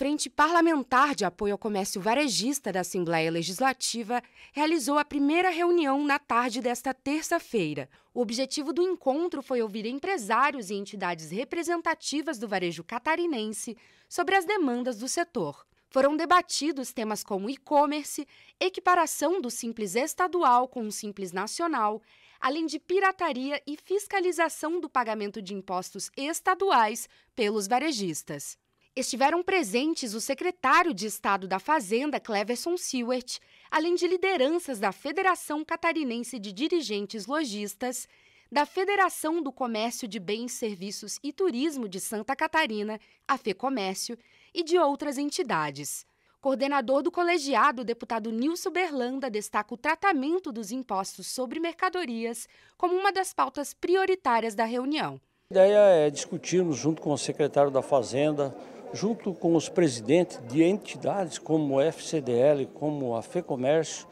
Frente Parlamentar de Apoio ao Comércio Varejista da Assembleia Legislativa realizou a primeira reunião na tarde desta terça-feira. O objetivo do encontro foi ouvir empresários e entidades representativas do varejo catarinense sobre as demandas do setor. Foram debatidos temas como e-commerce, equiparação do simples estadual com o simples nacional, além de pirataria e fiscalização do pagamento de impostos estaduais pelos varejistas estiveram presentes o secretário de Estado da Fazenda, Cleverson Seward, além de lideranças da Federação Catarinense de Dirigentes Logistas, da Federação do Comércio de Bens, Serviços e Turismo de Santa Catarina, a FEComércio, e de outras entidades. Coordenador do colegiado, o deputado Nilson Berlanda destaca o tratamento dos impostos sobre mercadorias como uma das pautas prioritárias da reunião. A ideia é discutirmos junto com o secretário da Fazenda junto com os presidentes de entidades como o FCDL, como a FEComércio,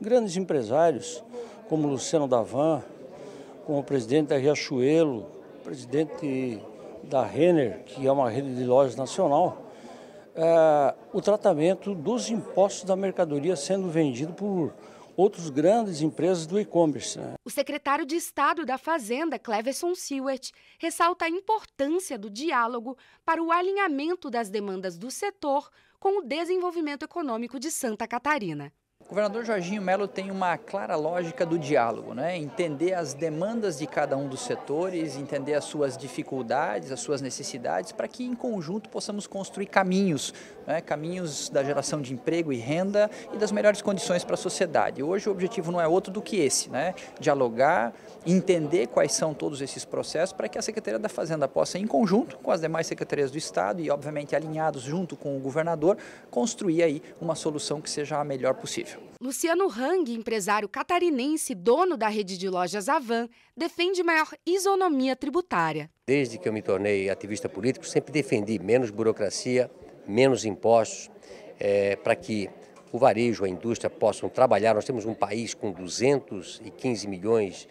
grandes empresários como Luciano Davan, como o presidente da Riachuelo, presidente da Renner, que é uma rede de lojas nacional, é, o tratamento dos impostos da mercadoria sendo vendido por outros grandes empresas do e-commerce. Né? O secretário de Estado da Fazenda, Cleverson Seward, ressalta a importância do diálogo para o alinhamento das demandas do setor com o desenvolvimento econômico de Santa Catarina. O governador Jorginho Melo tem uma clara lógica do diálogo, né? entender as demandas de cada um dos setores, entender as suas dificuldades, as suas necessidades, para que em conjunto possamos construir caminhos, né? caminhos da geração de emprego e renda e das melhores condições para a sociedade. Hoje o objetivo não é outro do que esse, né? dialogar, entender quais são todos esses processos para que a Secretaria da Fazenda possa, em conjunto com as demais secretarias do Estado e obviamente alinhados junto com o governador, construir aí uma solução que seja a melhor possível. Luciano Hang, empresário catarinense, dono da rede de lojas Avan, defende maior isonomia tributária. Desde que eu me tornei ativista político, sempre defendi menos burocracia, menos impostos, é, para que o varejo, a indústria possam trabalhar. Nós temos um país com 215 milhões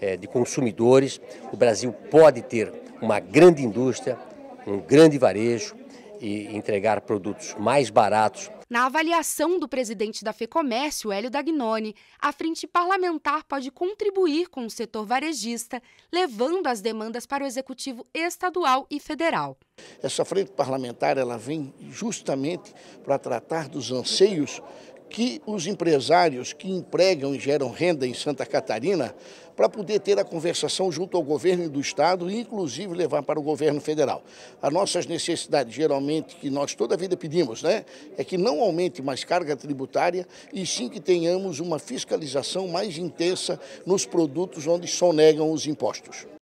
é, de consumidores. O Brasil pode ter uma grande indústria, um grande varejo, e entregar produtos mais baratos. Na avaliação do presidente da FEComércio, Hélio Dagnoni, a frente parlamentar pode contribuir com o setor varejista, levando as demandas para o executivo estadual e federal. Essa frente parlamentar ela vem justamente para tratar dos anseios que os empresários que empregam e geram renda em Santa Catarina para poder ter a conversação junto ao governo do Estado e, inclusive, levar para o governo federal. As nossas necessidades, geralmente, que nós toda a vida pedimos, né, é que não aumente mais carga tributária e sim que tenhamos uma fiscalização mais intensa nos produtos onde sonegam os impostos.